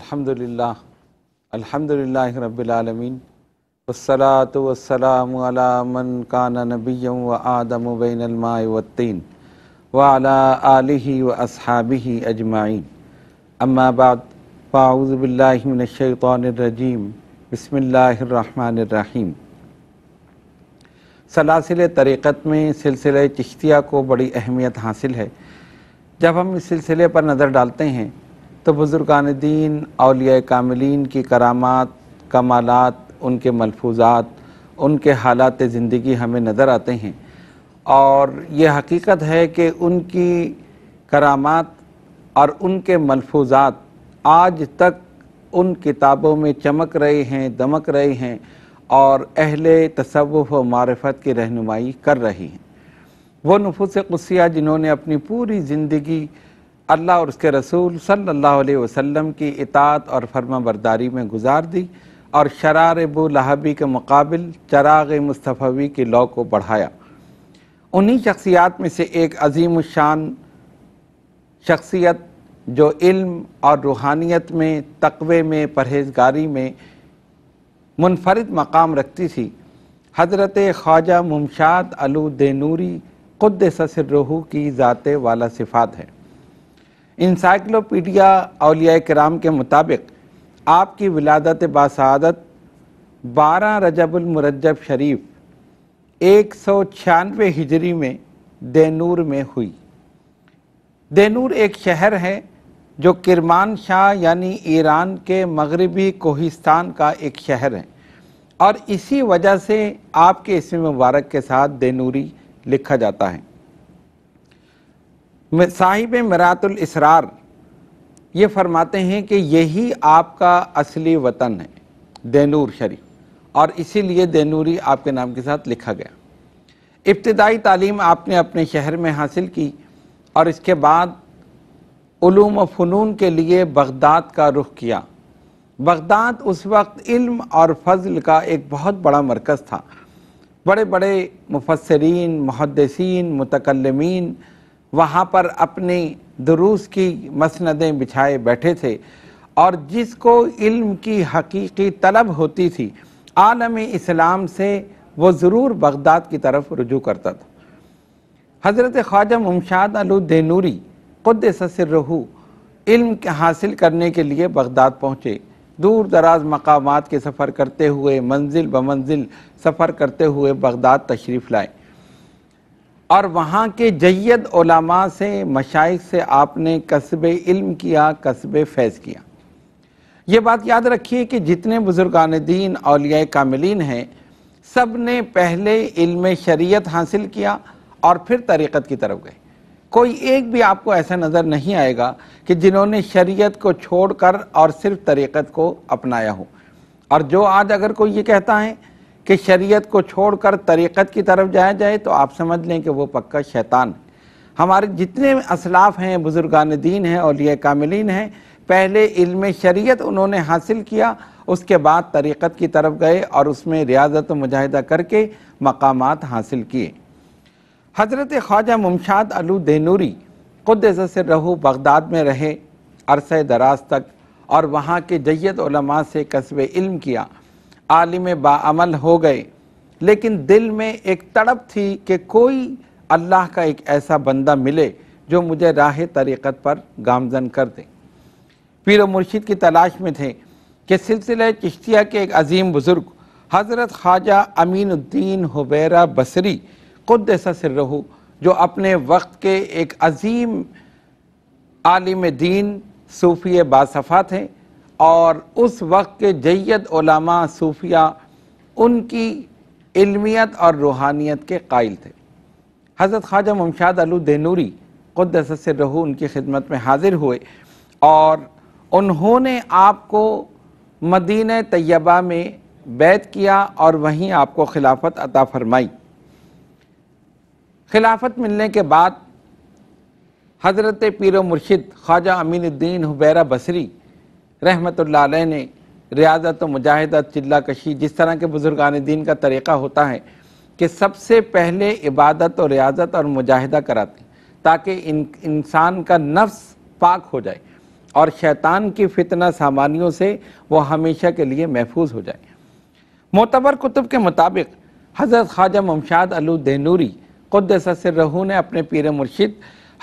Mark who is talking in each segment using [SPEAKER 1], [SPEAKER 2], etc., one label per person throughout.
[SPEAKER 1] अल्हम्दुलिल्लाह अल्हम्दुलिल्लाह रब्बिलआलमीन वस्सलातु वस्सलामु अला मन कान नबिय्यम व आदम बैनलमाय वत्तीन व अला आलिहि व अस्हाबिहि अजमाइन अम्मा बाद फ़ाउज़ु बिल्लाहि मिनश शैतानिर रजीम बिस्मिल्लाहिर रहमानिर रहीम सलासिल तरीक़त में सिलसिले चिश्तिया को बड़ी अहमियत हासिल है जब हम इस सिलसिले पर नज़र डालते हैं तो बुज़ुर्गान दीन अलिया कामिलीन की करामात कमालत उनके मलफूजात उनके हालात ज़िंदगी हमें नज़र आते हैं और ये हकीकत है कि उनकी करामात और उनके मलफूजात आज तक उन किताबों में चमक रहे हैं दमक रहे हैं और अहल तसवुफ़ व मारफत की रहनुमाई कर रही हैं वो नफूस कुसिया जिन्होंने अपनी पूरी ज़िंदगी अल्लाह और उसके रसूल सल्लल्लाहु अलैहि वसल्लम की इतात और फर्मा बरदारी में गुजार दी और शरारब लहबी के मुकाबल चराग मुस्तफ़ी की लौ को बढ़ाया उन्हीं शख्सियात में से एक अजीम शान शख्सियत जो इल्म और रूहानियत में तकवे में परहेजगारी में मुनफरद मकाम रखती थी हजरत ख्वाजा मुमशाद अलू नूरी खुद ससरहू की ज़ात वाला सिफात है इंसाइक्लोपीडिया अलिया कराम के मुताबिक आपकी विलादत बासादत बारह रजबुलमरजब शरीफ एक सौ छियानवे हिजरी में देनूर में हुई देनूर एक शहर है जो किरमान शाह यानी ईरान के मगरबी कोहिस्तान का एक शहर है और इसी वजह से आपके इसमें मुबारक के साथ देनूरी लिखा जाता है साहिब मरातुल इसरार ये फरमाते हैं कि यही आपका असली वतन है देनूर शरीफ और इसीलिए देनूरी आपके नाम के साथ लिखा गया इब्तदाई तालीम आपने अपने शहर में हासिल की और इसके बाद ूम फ़नून के लिए बगदाद का रुख किया बगदाद उस वक्त इल्म और फजल का एक बहुत बड़ा मरकज़ था बड़े बड़े मुफसरीन महदसिन मतकलमीन वहाँ पर अपनी दुरूस की मसनदें बिछाए बैठे थे और जिसको इल्म की हकीकी तलब होती थी आलम इस्लाम से वो ज़रूर बगदाद की तरफ रुजू करता था हज़रत ख्वाजा मुमशाद अलूदनूरी ख़ुद ससरहू इल्म हासिल करने के लिए बगदाद पहुँचे दूर दराज मकाम के सफ़र करते हुए मंजिल ब मंजिल सफ़र करते हुए बगदाद तशरीफ़ लाए और वहाँ के जैद ओलामा से मशाइ से आपने कस्ब इल्म किया कस्ब फैज़ किया ये बात याद रखिए कि जितने बुज़ुर्गान दीन अलिया कामिलीन हैं सब ने पहले इल्म शरीयत हासिल किया और फिर तरीक़त की तरफ गए कोई एक भी आपको ऐसा नज़र नहीं आएगा कि जिन्होंने शरीयत को छोड़कर और सिर्फ तरीक़त को अपनाया हो और जो आज अगर कोई ये कहता है कि शरीयत को छोड़कर तरीक़त की तरफ जाया जाए तो आप समझ लें कि वो पक्का शैतान है हमारे जितने असलाफ़ हैं बुज़ुर्गान दीन हैं और कामिलीन हैं पहले इल्म शरीयत उन्होंने हासिल किया उसके बाद तरीक़त की तरफ गए और उसमें रियाजत मुजाहिदा करके मकाम हासिल किए हज़रत ख्वाजा मुमशाद अलू देनूरी ख़ुद से रहू बगदाद में रहे अरसे दराज तक और वहाँ के जैत से कस्ब इल्म किया आलिम बामल हो गए लेकिन दिल में एक तड़प थी कि कोई अल्लाह का एक ऐसा बंदा मिले जो मुझे राह तरीक़त पर गामजन कर दे पीर मुर्शिद की तलाश में थे कि सिलसिले चश्तिया के एक अजीम बुज़ुर्ग हज़रत ख्वाजा अमीनुद्दीन हुबैरा बसरी खुद ऐसा सिर रहू जो अपने वक्त के एक अजीम आलिम दीन सूफी बासफ़ा थे और उस वक्त के जैद ओलामा सूफिया उनकी इल्मियत और रूहानियत के कायल थे हज़रत ख्वाजा ममशाद अलू देनूरी क़ुदस रहू उनकी खिदमत में हाजिर हुए और उन्होंने आपको मदीन तैयबा में बैत किया और वहीं आपको खिलाफत अता फरमाई खिलाफत मिलने के बाद हज़रत पीर मुर्शिद ख्वाजा अमीनुद्दीन हुबैरा बसरी रहमत ने रियाजत मुजाहदत चिल्ला कशी जिस तरह के बुजुर्गान दीन का तरीक़ा होता है कि सबसे पहले इबादत और रियाजत और मुजाहिदा कराते ताकि इन इंसान का नफ्स पाक हो जाए और शैतान की फितना सामानियों से वो हमेशा के लिए महफूज हो जाए मोतबर कुतुब के मुताबिक हज़रत ख्वाजा ममशाद अलू देनूरी खुद ससर रहू ने अपने पीर मुर्शिद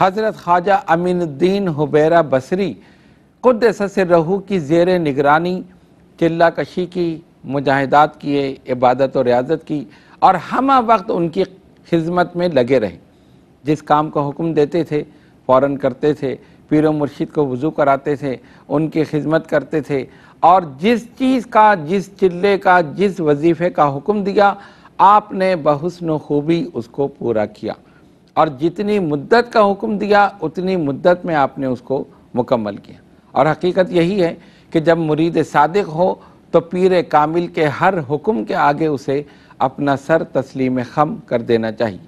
[SPEAKER 1] हज़रत ख्वाजा अमीनुद्दीन हुबैरा बसरी कुदस रहू की जेर निगरानी चिल्ला कशी की मुजाहिदात किए इबादत और रियाजत की और हम वक्त उनकी खिदमत में लगे रहे जिस काम का हुक्म देते थे फ़ौर करते थे पीर मुर्शिद को वज़ू कराते थे उनकी खिदमत करते थे और जिस चीज़ का जिस चिल्ले का जिस वजीफ़े का हुक्म दिया आपने बहुसन खूबी उसको पूरा किया और जितनी मुद्दत का हुक्म दिया उतनी मुद्दत में आपने उसको मुकम्मल किया और हकीकत यही है कि जब मुरीद सादिक हो तो पीर कामिल के हर हुक्म के आगे उसे अपना सर तस्लीम खम कर देना चाहिए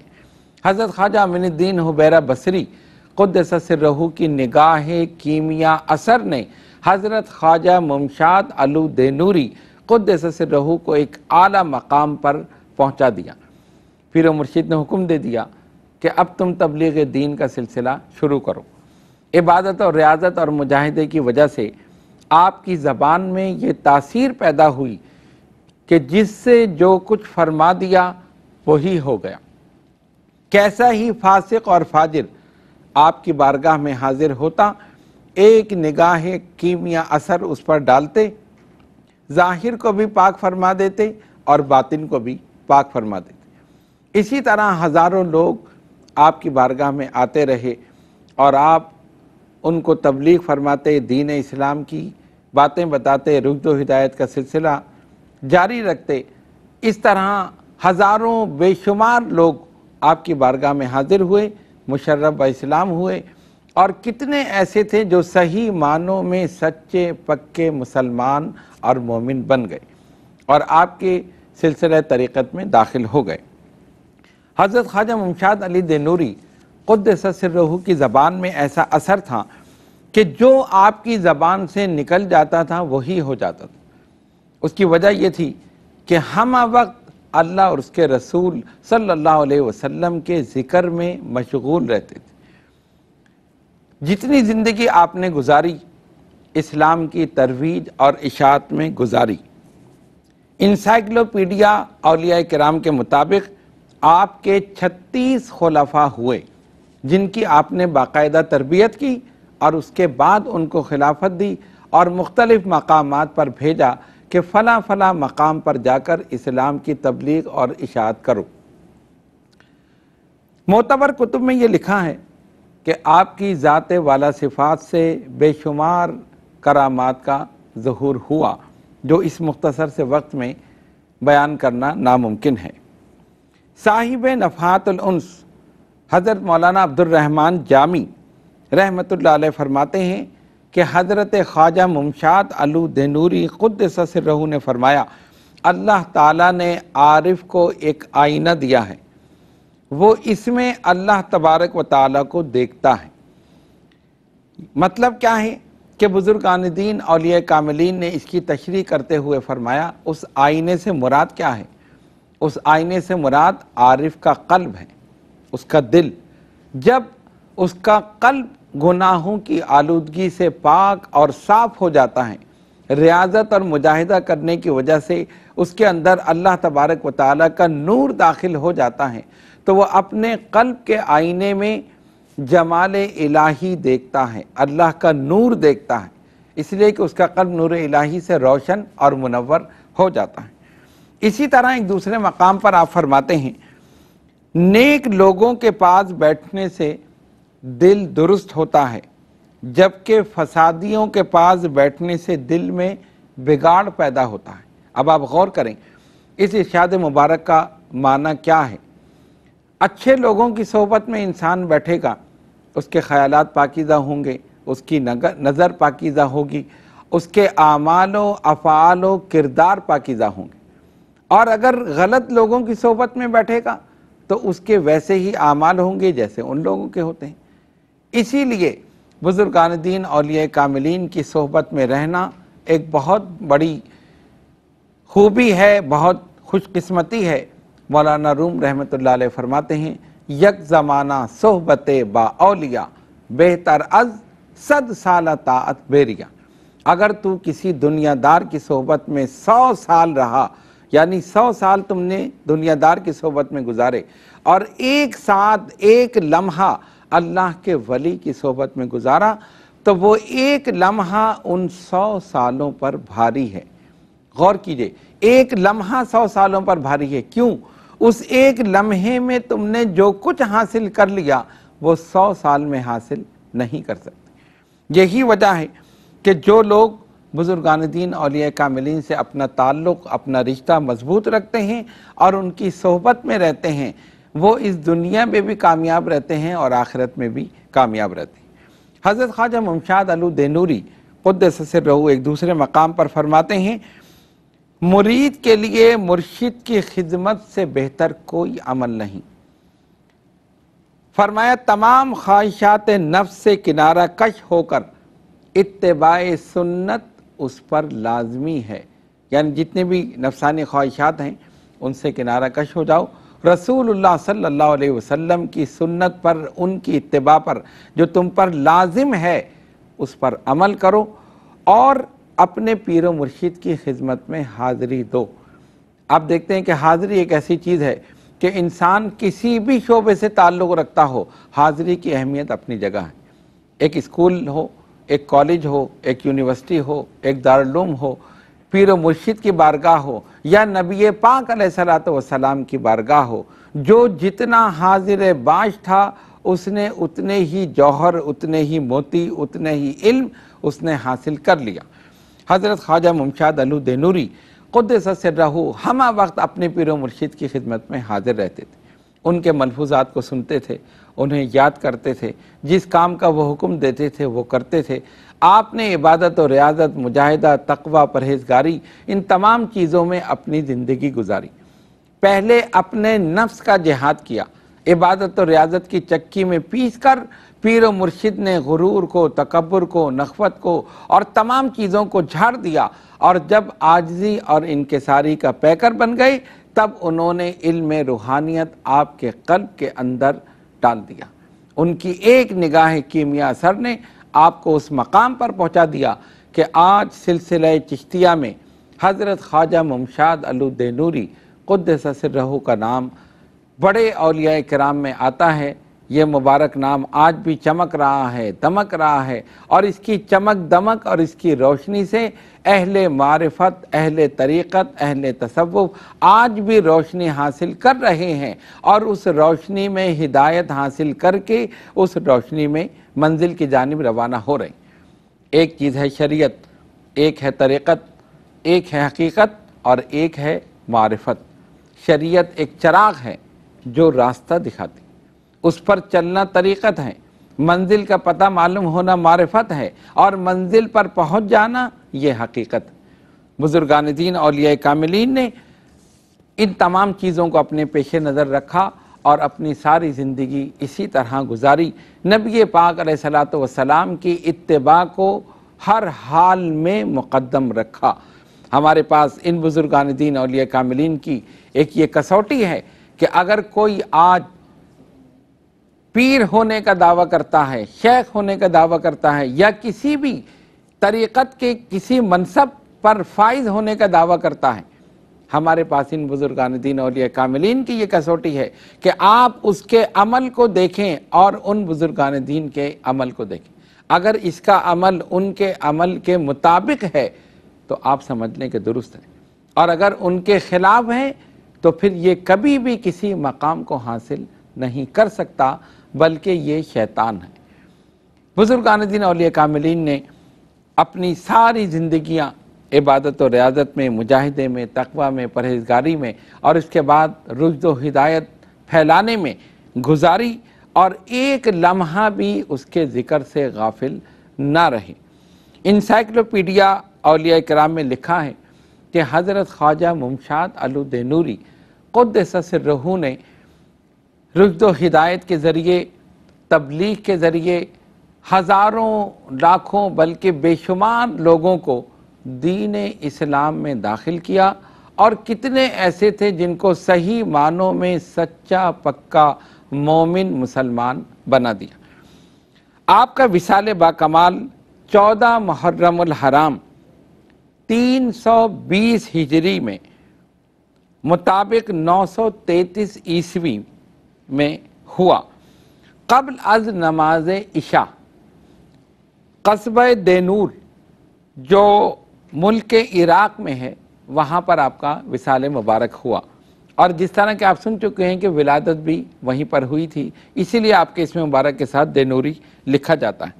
[SPEAKER 1] हज़रत ख्वाजा अमीनुद्दीन हुबैरा बसरी खुद रहू की निगाह कीमिया असर ने हज़रत ख्वाजा मुमशाद अलू देनूरी खुद रहू को एक आला मकाम पर पहुंचा दिया फिर मुर्शिद ने हुक्म दे दिया कि अब तुम तबलीग दीन का सिलसिला शुरू करो इबादत और रियाजत और मुजाहिदे की वजह से आपकी ज़बान में ये तासीर पैदा हुई कि जिससे जो कुछ फरमा दिया वही हो गया कैसा ही फासिक और फाजिर आपकी बारगाह में हाजिर होता एक निगाह कीमिया असर उस पर डालते जाहिर को भी पाक फरमा देते और बातिन को भी पाक फरमा देते इसी तरह हज़ारों लोग आपकी बारगाह में आते रहे और आप उनको तबलीग फरमाते दीन इस्लाम की बातें बताते रुजो हिदायत का सिलसिला जारी रखते इस तरह हज़ारों बेशुमार लोग आपकी बारगाह में हाजिर हुए मुशर्रब इस्लाम हुए और कितने ऐसे थे जो सही मानों में सच्चे पक्के मुसलमान और मोमिन बन गए और आपके सिलसिले तरीक़त में दाखिल हो गए हज़रत ख्वाजा मुमशाद अली देनूरी रहू की ज़बान में ऐसा असर था कि जो आपकी ज़बान से निकल जाता था वही हो जाता था उसकी वजह यह थी कि हम वक्त अल्लाह और उसके रसूल सल्लल्लाहु अलैहि वसल्लम के ज़िक्र में मशगूल रहते थे जितनी ज़िंदगी आपने गुजारी इस्लाम की तरवीज और इशात में गुजारी इंसाइक्लोपीडिया अलिया कराम के मुताबिक आपके 36 खलफा हुए जिनकी आपने बाकायदा तरबियत की और उसके बाद उनको खिलाफत दी और मुख्तलिफ मकाम पर भेजा कि फ़ला फ़ला मकाम पर जाकर इस्लाम की तबलीग और इशात करो मोतबर कुतुब में ये लिखा है कि आपकी ज़ात वाला सिफात से बेशुमार करामात का जहूर हुआ जो इस मुख्तसर से वक्त में बयान करना नामुमकिन है साहिब नफ़ातुलस हज़रत मौलाना अब्दुलरहमान जामी रहमत फरमाते हैं कि हज़रत ख्वाजा मुमशात अलू दनूरी ख़ुद रहू ने फरमाया अल्लाह ताला ने आरिफ को एक आईना दिया है वो इसमें अल्लाह तबारक व ताला को देखता है मतलब क्या है कि बुज़ुर्गान दीन अलिया कामलीन ने इसकी तशरी करते हुए फरमाया उस आईने से मुराद क्या है उस आईने से मुराद आरिफ का कल्ब है उसका दिल जब उसका कल्ब गुनाहों की आलूदगी से पाक और साफ हो जाता है रियाजत और मुजाहिदा करने की वजह से उसके अंदर अल्लाह तबारक व ताली का नूर दाखिल हो जाता है तो वह अपने कल्ब के आईने में जमाल इलाही देखता है अल्लाह का नूर देखता है इसलिए कि उसका कल्ब नूर इलाही से रोशन और मुनवर हो जाता है इसी तरह एक दूसरे मकाम पर आप फरमाते हैं नेक लोगों के पास बैठने से दिल दुरुस्त होता है जबकि फसादियों के पास बैठने से दिल में बिगाड़ पैदा होता है अब आप गौर करें इस इर्शाद मुबारक का माना क्या है अच्छे लोगों की सोबत में इंसान बैठेगा उसके ख्याल पाकिज़ा होंगे उसकी नज़र पाकिज़ा होगी उसके आमालों अफ़ालों किरदार पाकिज़ा होंगे और अगर गलत लोगों की सोबत में बैठेगा तो उसके वैसे ही आमाल होंगे जैसे उन लोगों के होते हैं इसीलिए बुजुर्गान दीन और कामिलीन की सोहबत में रहना एक बहुत बड़ी खूबी है बहुत खुशकस्मती है मौलाना रूम रहमत ला फरमाते हैं यक ज़माना सोहबत बाउलिया बेहतर अज सद साल ताअत बेरिया अगर तू किसी दुनियादार की सोहबत में सौ साल रहा यानी सौ साल तुमने दुनियादार की सोबत में गुजारे और एक साथ एक लम्हा अल्लाह के वली की सोबत में गुजारा तो वो एक लम्हा उन सौ सालों पर भारी है गौर कीजिए एक लम्हा सौ सालों पर भारी है क्यों उस एक लम्हे में तुमने जो कुछ हासिल कर लिया वो सौ साल में हासिल नहीं कर सकते यही वजह है कि जो लोग बुजुर्गान दीन अलिया कामिलीन से अपना ताल्लुक़ अपना रिश्ता मजबूत रखते हैं और उनकी सोहबत में रहते हैं वो इस दुनिया में भी कामयाब रहते हैं और आखिरत में भी कामयाब रहते हैं हज़रत ख्वाजा ममशाद अलू देनूरी ससर रहू एक दूसरे मकाम पर फरमाते हैं मुरीद के लिए मुर्शिद की खिदमत से बेहतर कोई अमल नहीं फरमाया तमाम ख्वाहिशात नफ़ से किनारा कश होकर इतबाए सुन्नत उस पर लाजमी है यानी जितने भी नफसानी ख्वाहिशात हैं उनसे किनारा कश हो जाओ रसूल सल्लल्लाहु अलैहि वसल्लम की सुन्नत पर उनकी इत्तबा पर जो तुम पर लाजिम है उस पर अमल करो और अपने पीर मुर्शिद की खिदमत में हाज़िरी दो आप देखते हैं कि हाज़िरी एक ऐसी चीज़ है कि इंसान किसी भी शोबे से ताल्लुक़ रखता हो हाज़री की अहमियत अपनी जगह है एक स्कूल हो एक कॉलेज हो एक यूनिवर्सिटी हो एक दारुलूम हो पीर मुर्शिद की बारगाह हो या नबी पाक सलाम की बारगाह हो जो जितना हाजिर बाज था उसने उतने ही जौहर उतने ही मोती उतने ही इल्म उसने हासिल कर लिया हज़रत ख्वाजा मुमशाद अलू देनूरी क़ुदस रहू हम वक्त अपने पीर मुर्शिद की खिदमत में हाजिर रहते थे उनके मलफूजात को सुनते थे उन्हें याद करते थे जिस काम का वो हुक्म देते थे वो करते थे आपने इबादत और रियाजत मुजाहिदा तकवा परहेजगारी इन तमाम चीज़ों में अपनी ज़िंदगी गुजारी पहले अपने नफ्स का जिहाद किया इबादत और रियाजत की चक्की में पीस कर पीर मुर्शिद ने गुरूर को तकबर को नखवत को और तमाम चीज़ों को झाड़ दिया और जब आजजी और इनकसारी का पैकर बन गए तब उन्होंने इल्म रूहानियत आपके कल्ब के अंदर डाल दिया उनकी एक निगाह कीमिया सर ने आपको उस मकाम पर पहुंचा दिया कि आज सिलसिले चिश्तिया में हज़रत ख्वाजा ममशाद ससर रहू का नाम बड़े अलिया कराम में आता है ये मुबारक नाम आज भी चमक रहा है दमक रहा है और इसकी चमक दमक और इसकी रोशनी से अहले मारफत अहले तरीक़त अहले तसव्वुफ आज भी रोशनी हासिल कर रहे हैं और उस रोशनी में हिदायत हासिल करके उस रोशनी में मंजिल की जानब रवाना हो रही एक चीज़ है शरीयत एक है तरीक़त एक है हकीकत और एक है मारफत शरीयत एक चराग है जो रास्ता दिखाती उस पर चलना तरीक़त है मंजिल का पता मालूम होना मारफत है और मंजिल पर पहुंच जाना ये हकीकत बुजुर्गान दीन और कामिलीन ने इन तमाम चीज़ों को अपने पेश नज़र रखा और अपनी सारी ज़िंदगी इसी तरह गुजारी नबी पाक सलात वसलाम की इतबा को हर हाल में मुकदम रखा हमारे पास इन बुज़ुर्गान दीन और कामिलीन की एक ये कसौटी है कि अगर कोई आज पीर होने का दावा करता है शेख होने का दावा करता है या किसी भी तरीक़त के किसी मनसब पर फाइज होने का दावा करता है हमारे पास इन बुजुर्गान दीन और कामिलीन की ये कसौटी है कि आप उसके अमल को देखें और उन बुजुर्गान दीन के अमल को देखें अगर इसका अमल उनके अमल के मुताबिक है तो आप समझ लें कि दुरुस्त है और अगर उनके ख़िलाफ़ हैं तो फिर ये कभी भी किसी मकाम को हासिल नहीं कर सकता बल्कि ये शैतान है बुजुर्गान दिन और कामिलीन ने अपनी सारी जिंदगियाँ इबादत और रियाजत में मुजाहिदे में तकवा में परहेजगारी में और इसके बाद रुजो हिदायत फैलाने में गुजारी और एक लम्हा भी उसके ज़िक्र से गाफिल ना रहे इंसाइक्लोपीडिया अलिया कराम में लिखा है कि हज़रत ख्वाजा मुमशाद अलुद नूरी रहू ने रुश्द हिदायत के ज़रिए तबलीग के ज़रिए हज़ारों लाखों बल्कि बेशुमार लोगों को दीन इस्लाम में दाखिल किया और कितने ऐसे थे जिनको सही मानों में सच्चा पक्का मोमिन मुसलमान बना दिया आपका बा बाकमाल चौदह मुहर्रम हराम 320 हिजरी में मुताबिक 933 ईस्वी में हुआ कबल अज नमाज इशा कस्ब देनूर जो मुल्क इराक़ में है वहाँ पर आपका विसाल मुबारक हुआ और जिस तरह के आप सुन चुके हैं कि विलादत भी वहीं पर हुई थी इसीलिए आपके इसमें मुबारक के साथ देनूरी लिखा जाता है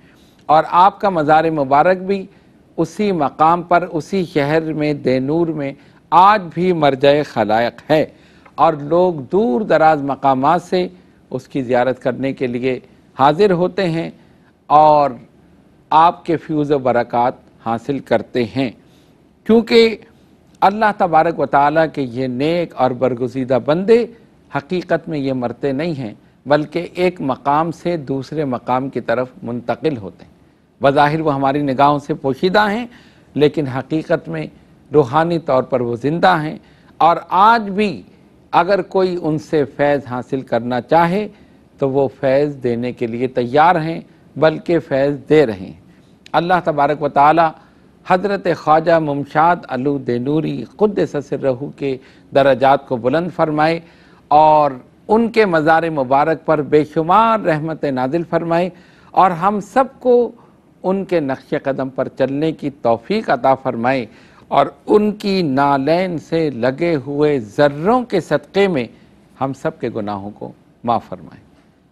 [SPEAKER 1] और आपका मज़ार मुबारक भी उसी मकाम पर उसी शहर में देनूर में आज भी मरज खलायक है और लोग दूर दराज मकाम से उसकी ज़्यारत करने के लिए हाजिर होते हैं और आपके फ्यूज़ बरक़ात हासिल करते हैं क्योंकि अल्लाह तबारक व ताली के ये नेक और बरगजीदा बंदे हकीकत में ये मरते नहीं हैं बल्कि एक मकाम से दूसरे मकाम की तरफ मुंतकिल होते हैं बज़ाहिर वो हमारी निगाहों से पोशीदा हैं लेकिन हकीकत में रूहानी तौर पर वो ज़िंदा हैं और आज भी अगर कोई उनसे फैज़ हासिल करना चाहे तो वो फैज़ देने के लिए तैयार हैं बल्कि फैज़ दे रहे हैं अल्लाह तबारक व ताली हज़रत ख्वाजा मुमशाद अलू देनूरी ख़ुद रहू के दर्जात को बुलंद फरमाए और उनके मज़ार मुबारक पर बेशुमार रहमत नाजिल फरमाए और हम सबको उनके नक्श कदम पर चलने की तोफ़ी अता फ़रमाए और उनकी नालैन से लगे हुए ज़र्रों के सदक़े में हम सब के गुनाहों को माफ़ फरमाएँ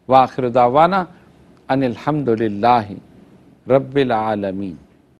[SPEAKER 1] वाखिर दावाना अनिलहमदिल्ला रबालमीन